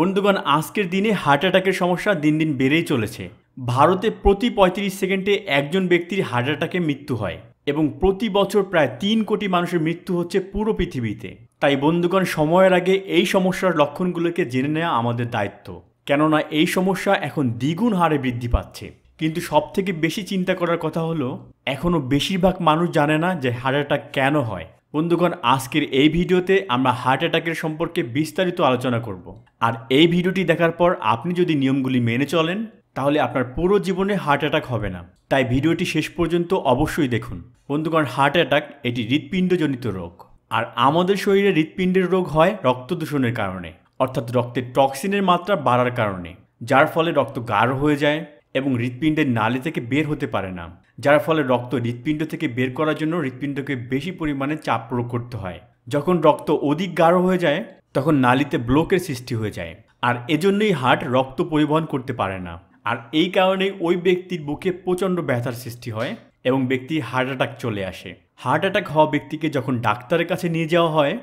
বন্ধুগণ আজকের দিনে হার্ট অ্যাটাকের সমস্যা দিন দিন বেড়েই চলেছে ভারতে প্রতি পঁয়ত্রিশ সেকেন্ডে একজন ব্যক্তির হার্ট অ্যাটাকে মৃত্যু হয় এবং প্রতি বছর প্রায় তিন কোটি মানুষের মৃত্যু হচ্ছে পুরো পৃথিবীতে তাই বন্ধুগণ সময়ের আগে এই সমস্যার লক্ষণগুলোকে জেনে নেওয়া আমাদের দায়িত্ব কেননা এই সমস্যা এখন দ্বিগুণ হারে বৃদ্ধি পাচ্ছে কিন্তু সবথেকে বেশি চিন্তা করার কথা হলো এখনও বেশিরভাগ মানুষ জানে না যে হার্ট অ্যাটাক কেন হয় বন্ধুগণ আজকের এই ভিডিওতে আমরা হার্ট অ্যাটাকের সম্পর্কে বিস্তারিত আলোচনা করব আর এই ভিডিওটি দেখার পর আপনি যদি নিয়মগুলি মেনে চলেন তাহলে আপনার পুরো জীবনে হার্ট অ্যাটাক হবে না তাই ভিডিওটি শেষ পর্যন্ত অবশ্যই দেখুন বন্ধুগণ হার্ট অ্যাটাক এটি হৃৎপিণ্ডজনিত রোগ আর আমাদের শরীরে হৃৎপিণ্ডের রোগ হয় রক্ত দূষণের কারণে অর্থাৎ রক্তের টক্সিনের মাত্রা বাড়ার কারণে যার ফলে রক্ত গাঢ় হয়ে যায় এবং হৃৎপিণ্ডের নালি থেকে বের হতে পারে না যার ফলে রক্ত হৃৎপিণ্ড থেকে বের করার জন্য হৃৎপিণ্ডকে বেশি পরিমাণে চাপ প্রয়োগ করতে হয় যখন রক্ত অধিক গাঢ় হয়ে যায় তখন নালিতে ব্লকের সৃষ্টি হয়ে যায় আর এজন্যই হার্ট রক্ত পরিবহন করতে পারে না আর এই কারণেই ওই ব্যক্তির বুকে প্রচণ্ড ব্যথার সৃষ্টি হয় এবং ব্যক্তি হার্ট অ্যাটাক চলে আসে হার্ট অ্যাটাক হওয়া ব্যক্তিকে যখন ডাক্তারের কাছে নিয়ে যাওয়া হয়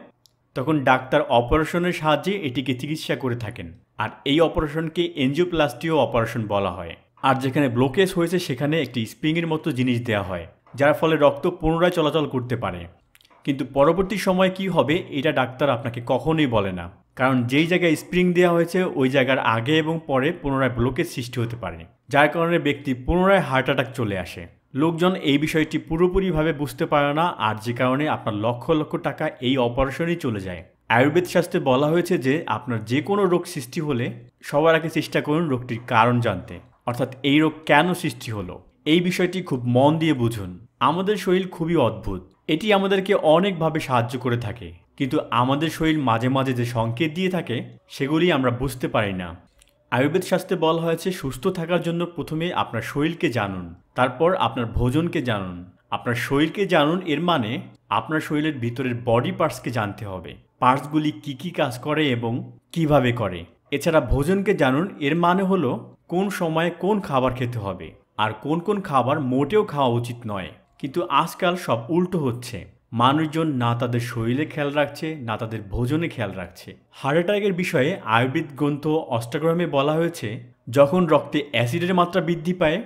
তখন ডাক্তার অপারেশনের সাহায্যে এটিকে চিকিৎসা করে থাকেন আর এই অপারেশনকে এনজিওপ্লাস্টিও অপারেশন বলা হয় আর যেখানে ব্লকেজ হয়েছে সেখানে একটি স্প্রিংয়ের মতো জিনিস দেয়া হয় যার ফলে রক্ত পুনরায় চলাচল করতে পারে কিন্তু পরবর্তী সময় কি হবে এটা ডাক্তার আপনাকে কখনোই বলে না কারণ যেই জায়গায় স্প্রিং দেওয়া হয়েছে ওই জায়গার আগে এবং পরে পুনরায় ব্লকেজ সৃষ্টি হতে পারে যার কারণে ব্যক্তি পুনরায় হার্ট অ্যাটাক চলে আসে লোকজন এই বিষয়টি পুরোপুরিভাবে বুঝতে পারে না আর যে কারণে আপনার লক্ষ লক্ষ টাকা এই অপারেশনেই চলে যায় আয়ুর্বেদ শাস্ত্রে বলা হয়েছে যে আপনার যে কোনো রোগ সৃষ্টি হলে সবার আগে চেষ্টা করুন রোগটির কারণ জানতে অর্থাৎ এই রোগ কেন সৃষ্টি হলো এই বিষয়টি খুব মন দিয়ে বুঝুন আমাদের শরীর খুবই অদ্ভুত এটি আমাদেরকে অনেকভাবে সাহায্য করে থাকে কিন্তু আমাদের শরীর মাঝে মাঝে যে সংকেত দিয়ে থাকে সেগুলি আমরা বুঝতে পারি না আয়ুর্বেদ শাস্ত্রে বলা হয়েছে সুস্থ থাকার জন্য প্রথমে আপনার শরীরকে জানুন তারপর আপনার ভোজনকে জানুন আপনার শরীরকে জানুন এর মানে আপনার শরীরের ভিতরের বডি পার্টসকে জানতে হবে পার্টসগুলি কি কি কাজ করে এবং কিভাবে করে এছাড়া ভোজনকে জানুন এর মানে হলো কোন সময়ে কোন খাবার খেতে হবে আর কোন কোন খাবার মোটেও খাওয়া উচিত নয় কিন্তু আজকাল সব উল্টো হচ্ছে মানুষজন না তাদের শরীরে খেয়াল রাখছে না তাদের ভোজনে খেয়াল রাখছে হার্ট অ্যাটাকের বিষয়ে আয়ুর্বেদ গ্রন্থ অষ্টাগ্রামে বলা হয়েছে যখন রক্তে অ্যাসিডের মাত্রা বৃদ্ধি পায়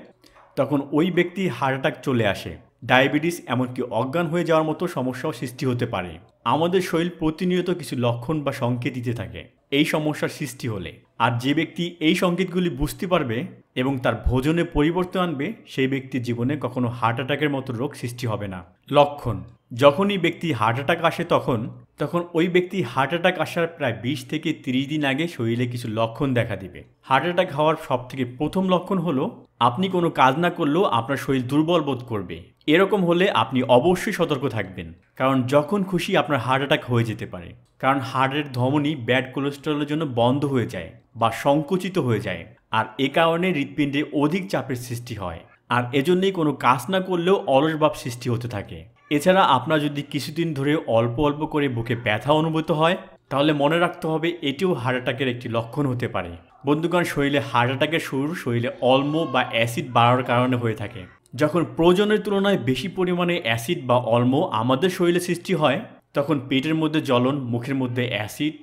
তখন ওই ব্যক্তি হার্ট অ্যাটাক চলে আসে ডায়াবেটিস এমনকি অজ্ঞান হয়ে যাওয়ার মতো সমস্যাও সৃষ্টি হতে পারে আমাদের শরীর প্রতিনিয়ত কিছু লক্ষণ বা সংকেত দিতে থাকে এই সমস্যার সৃষ্টি হলে আর যে ব্যক্তি এই সংকেতগুলি বুঝতে পারবে এবং তার ভোজনে পরিবর্তন আনবে সেই ব্যক্তির জীবনে কখনো হার্ট অ্যাটাকের মতো রোগ সৃষ্টি হবে না লক্ষণ যখনই ব্যক্তি হার্ট অ্যাটাক আসে তখন তখন ওই ব্যক্তি হার্ট অ্যাটাক আসার প্রায় বিশ থেকে তিরিশ দিন আগে শরীরে কিছু লক্ষণ দেখা দিবে হার্ট অ্যাটাক হওয়ার সব থেকে প্রথম লক্ষণ হলো আপনি কোনো কাজ না করলেও আপনার শরীর দুর্বল বোধ করবে এরকম হলে আপনি অবশ্যই সতর্ক থাকবেন কারণ যখন খুশি আপনার আপনার হার্ট অ্যাটাক হয়ে যেতে পারে কারণ হার্টের ধমনী ব্যাড কোলেস্ট্রলের জন্য বন্ধ হয়ে যায় বা সংকুচিত হয়ে যায় আর এ কারণে হৃৎপিণ্ডে অধিক চাপের সৃষ্টি হয় আর এজন্যই কোনো কাজ না করলেও অলস ভাব সৃষ্টি হতে থাকে এছাড়া আপনার যদি কিছুদিন ধরে অল্প অল্প করে বুকে ব্যথা অনুভূত হয় তাহলে মনে রাখতে হবে এটিও হার্ট অ্যাটাকের একটি লক্ষণ হতে পারে বন্ধুগণ শরীরে হার্ট অ্যাটাকের শুরু শরীরে অলমো বা অ্যাসিড বাড়ার কারণে হয়ে থাকে যখন প্রয়োজনের তুলনায় বেশি পরিমাণে অ্যাসিড বা অলম আমাদের শরীরে সৃষ্টি হয় তখন পেটের মধ্যে জ্বলন মুখের মধ্যে অ্যাসিড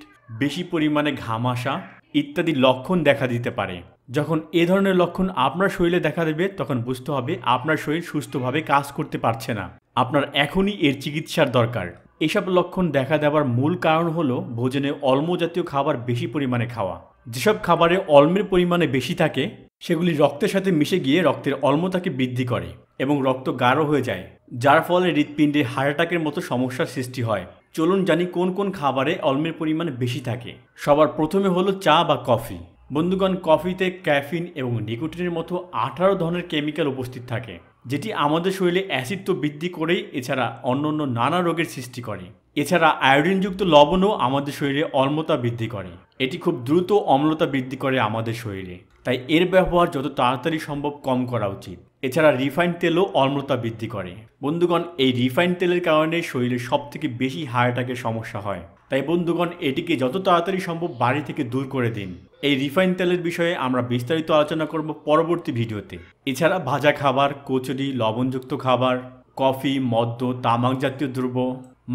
বেশি পরিমাণে ঘাম আসা ইত্যাদি লক্ষণ দেখা দিতে পারে যখন এ ধরনের লক্ষণ আপনার শরীরে দেখা দেবে তখন বুঝতে হবে আপনার শরীর সুস্থভাবে কাজ করতে পারছে না আপনার এখনই এর চিকিৎসার দরকার এসব লক্ষণ দেখা দেওয়ার মূল কারণ হলো ভোজনে অল্ম জাতীয় খাবার বেশি পরিমাণে খাওয়া যেসব খাবারে অল্মের পরিমাণে বেশি থাকে সেগুলি রক্তের সাথে মিশে গিয়ে রক্তের অল্মতাকে বৃদ্ধি করে এবং রক্ত গাঢ় হয়ে যায় যার ফলে হৃৎপিণ্ডে হার্ট অ্যাটাকের মতো সমস্যার সৃষ্টি হয় চলুন জানি কোন কোন খাবারে অল্মের পরিমাণ বেশি থাকে সবার প্রথমে হলো চা বা কফি বন্ধুগণ কফিতে ক্যাফিন এবং নিকোটিনের মতো আঠারো ধরনের কেমিক্যাল উপস্থিত থাকে যেটি আমাদের শরীরে অ্যাসিড তো বৃদ্ধি করেই এছাড়া অন্য অন্য নানা রোগের সৃষ্টি করে এছাড়া আয়োডিনযুক্ত লবণও আমাদের শরীরে অম্লতা বৃদ্ধি করে এটি খুব দ্রুত অম্লতা বৃদ্ধি করে আমাদের শরীরে তাই এর ব্যবহার যত তাড়াতাড়ি সম্ভব কম করা উচিত এছাড়া রিফাইন তেলও অম্লতা বৃদ্ধি করে বন্ধুগণ এই রিফাইন তেলের কারণে শরীরে সবথেকে বেশি হার্ট অ্যাটাকের সমস্যা হয় তাই বন্ধুগণ এটিকে যত তাড়াতাড়ি সম্ভব বাড়ি থেকে দূর করে দিন এই রিফাইন তেলের বিষয়ে আমরা বিস্তারিত আলোচনা করব পরবর্তী ভিডিওতে এছাড়া ভাজা খাবার কচুরি লবণযুক্ত খাবার কফি মদ্য তামাক জাতীয় দ্রব্য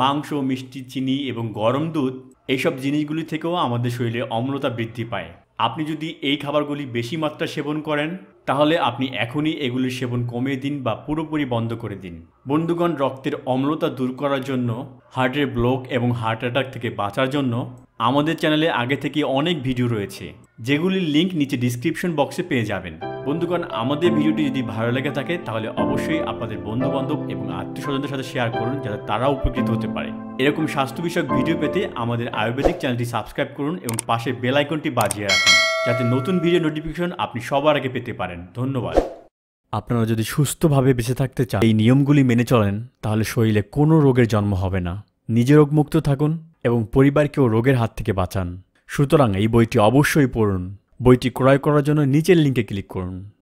মাংস মিষ্টি চিনি এবং গরম দুধ এইসব জিনিসগুলি থেকেও আমাদের শরীরে অম্লতা বৃদ্ধি পায় আপনি যদি এই খাবারগুলি বেশি মাত্রা সেবন করেন তাহলে আপনি এখনই এগুলির সেবন কমিয়ে দিন বা পুরোপুরি বন্ধ করে দিন বন্ধুগণ রক্তের অম্লতা দূর করার জন্য হার্টের ব্লক এবং হার্ট অ্যাটাক থেকে বাঁচার জন্য আমাদের চ্যানেলে আগে থেকে অনেক ভিডিও রয়েছে যেগুলির লিঙ্ক নিচে ডিসক্রিপশন বক্সে পেয়ে যাবেন বন্ধুগণ আমাদের ভিডিওটি যদি ভালো লেগে থাকে তাহলে অবশ্যই আপনাদের বন্ধুবান্ধব এবং আত্মীয় স্বজনদের সাথে শেয়ার করুন যাতে তারা উপকৃত হতে পারে এরকম স্বাস্থ্য বিষয়ক ভিডিও পেতে আমাদের আয়ুর্বেদিক চ্যানেলটি সাবস্ক্রাইব করুন এবং পাশে বেল আইকনটি বাজিয়ে রাখুন যাতে নতুন ভিডিও নোটিফিকেশন আপনি সবার আগে পেতে পারেন ধন্যবাদ আপনারা যদি সুস্থভাবে বেঁচে থাকতে চান এই নিয়মগুলি মেনে চলেন তাহলে শরীরে কোনো রোগের জন্ম হবে না নিজে রোগমুক্ত থাকুন এবং পরিবারকেও রোগের হাত থেকে বাঁচান সুতরাং এই বইটি অবশ্যই পড়ুন বইটি ক্রয় করার জন্য নিচের লিঙ্কে ক্লিক করুন